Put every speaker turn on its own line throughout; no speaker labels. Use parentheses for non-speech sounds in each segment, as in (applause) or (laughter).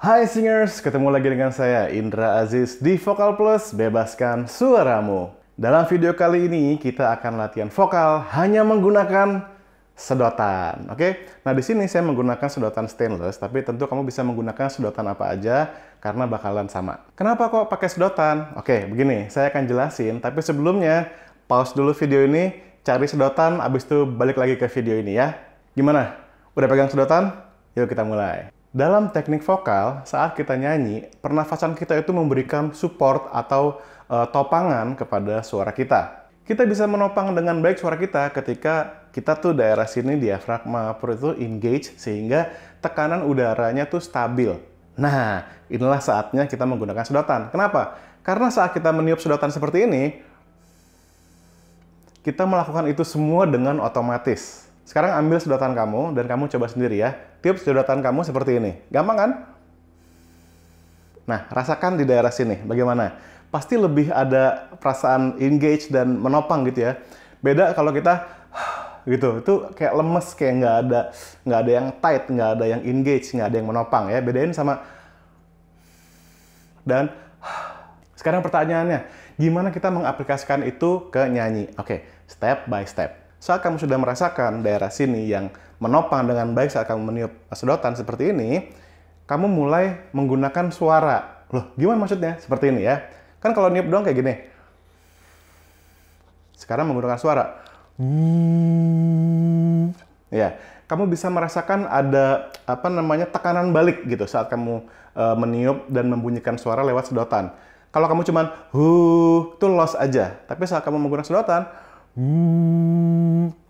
Hai singers, ketemu lagi dengan saya Indra Aziz di Vokal Plus Bebaskan Suaramu. Dalam video kali ini kita akan latihan vokal hanya menggunakan sedotan. Oke. Nah, di sini saya menggunakan sedotan stainless, tapi tentu kamu bisa menggunakan sedotan apa aja karena bakalan sama. Kenapa kok pakai sedotan? Oke, begini, saya akan jelasin, tapi sebelumnya pause dulu video ini, cari sedotan, abis itu balik lagi ke video ini ya. Gimana? Udah pegang sedotan? Yuk kita mulai. Dalam teknik vokal, saat kita nyanyi, pernafasan kita itu memberikan support atau e, topangan kepada suara kita. Kita bisa menopang dengan baik suara kita ketika kita tuh daerah sini diafragma perut itu engage sehingga tekanan udaranya tuh stabil. Nah, inilah saatnya kita menggunakan sedotan. Kenapa? Karena saat kita meniup sedotan seperti ini, kita melakukan itu semua dengan otomatis. Sekarang ambil sedotan kamu dan kamu coba sendiri ya. Tiup sedotan kamu seperti ini. Gampang kan? Nah, rasakan di daerah sini bagaimana? Pasti lebih ada perasaan engage dan menopang gitu ya. Beda kalau kita (sighs) gitu, itu kayak lemes, kayak nggak ada nggak ada yang tight, nggak ada yang engage, nggak ada yang menopang ya. Bedain sama dan (sighs) sekarang pertanyaannya, gimana kita mengaplikasikan itu ke nyanyi? Oke, okay, step by step. Saat kamu sudah merasakan daerah sini yang menopang dengan baik saat kamu meniup sedotan seperti ini, kamu mulai menggunakan suara. Loh, gimana maksudnya? Seperti ini ya. Kan kalau niup doang kayak gini. Sekarang menggunakan suara. Ya, kamu bisa merasakan ada apa namanya tekanan balik gitu saat kamu e, meniup dan membunyikan suara lewat sedotan. Kalau kamu cuman hu, itu loss aja. Tapi saat kamu menggunakan sedotan,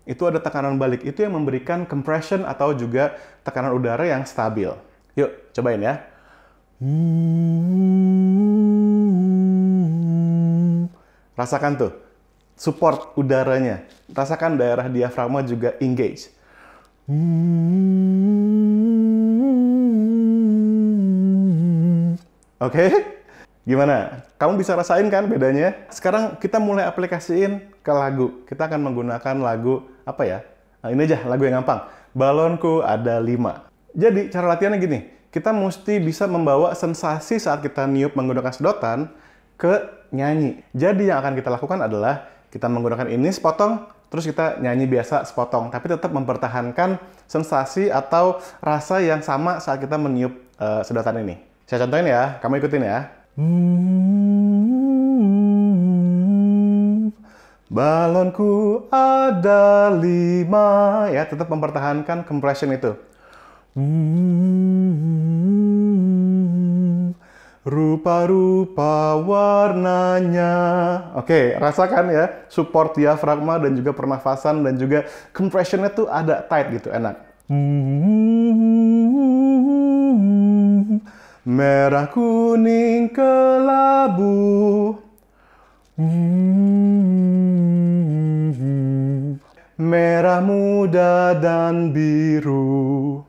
itu ada tekanan balik. Itu yang memberikan compression atau juga tekanan udara yang stabil. Yuk, cobain ya. Rasakan tuh support udaranya. Rasakan daerah diafragma juga engage. Oke? Okay? Gimana? Kamu bisa rasain kan bedanya? Sekarang kita mulai aplikasiin ke lagu. Kita akan menggunakan lagu apa ya? Nah, ini aja lagu yang gampang. Balonku ada lima. Jadi cara latihannya gini. Kita mesti bisa membawa sensasi saat kita niup menggunakan sedotan ke nyanyi. Jadi yang akan kita lakukan adalah kita menggunakan ini sepotong, terus kita nyanyi biasa sepotong, tapi tetap mempertahankan sensasi atau rasa yang sama saat kita meniup uh, sedotan ini. Saya contohin ya, kamu ikutin ya. Hmm. balonku ada lima. Ya, tetap mempertahankan compression itu. Hmm. rupa-rupa warnanya. Oke, rasakan ya support diafragma dan juga pernafasan dan juga compressionnya tuh ada tight gitu, enak. Hmm, merah kuning kelabu merah muda dan biru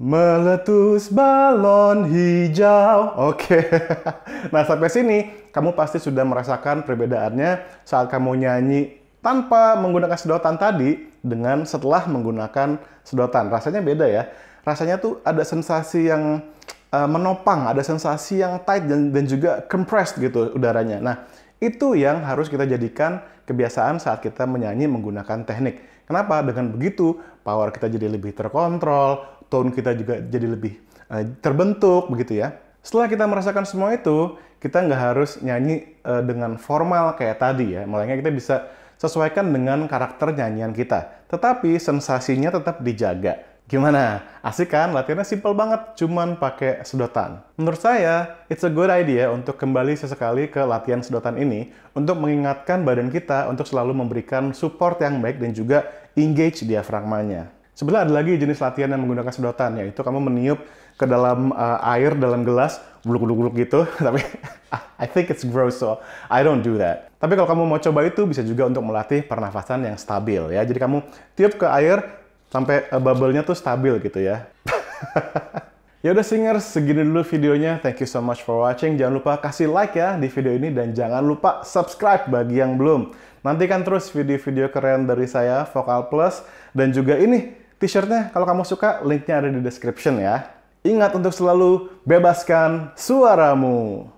meletus balon hijau oke (laughs) nah sampai sini kamu pasti sudah merasakan perbedaannya saat kamu nyanyi tanpa menggunakan sedotan tadi dengan setelah menggunakan sedotan. Rasanya beda ya. Rasanya tuh ada sensasi yang uh, menopang, ada sensasi yang tight dan, dan juga compressed gitu udaranya. Nah, itu yang harus kita jadikan kebiasaan saat kita menyanyi menggunakan teknik. Kenapa? Dengan begitu power kita jadi lebih terkontrol, tone kita juga jadi lebih uh, terbentuk begitu ya. Setelah kita merasakan semua itu, kita nggak harus nyanyi uh, dengan formal kayak tadi ya. Mulainya kita bisa sesuaikan dengan karakter nyanyian kita. Tetapi sensasinya tetap dijaga. Gimana? Asik kan? Latihannya simple banget, cuman pakai sedotan. Menurut saya, it's a good idea untuk kembali sesekali ke latihan sedotan ini untuk mengingatkan badan kita untuk selalu memberikan support yang baik dan juga engage diafragmanya. Sebelah ada lagi jenis latihan yang menggunakan sedotan, yaitu kamu meniup ke dalam uh, air dalam gelas gluk-gluk gitu, (laughs) tapi I think it's gross, so I don't do that. Tapi kalau kamu mau coba itu, bisa juga untuk melatih pernafasan yang stabil ya. Jadi kamu tiup ke air sampai eh, bubble-nya tuh stabil gitu ya. (laughs) ya udah singers, segini dulu videonya. Thank you so much for watching. Jangan lupa kasih like ya di video ini dan jangan lupa subscribe bagi yang belum. Nantikan terus video-video keren dari saya, Vokal Plus, dan juga ini t-shirtnya kalau kamu suka, linknya ada di description ya. Ingat untuk selalu bebaskan suaramu.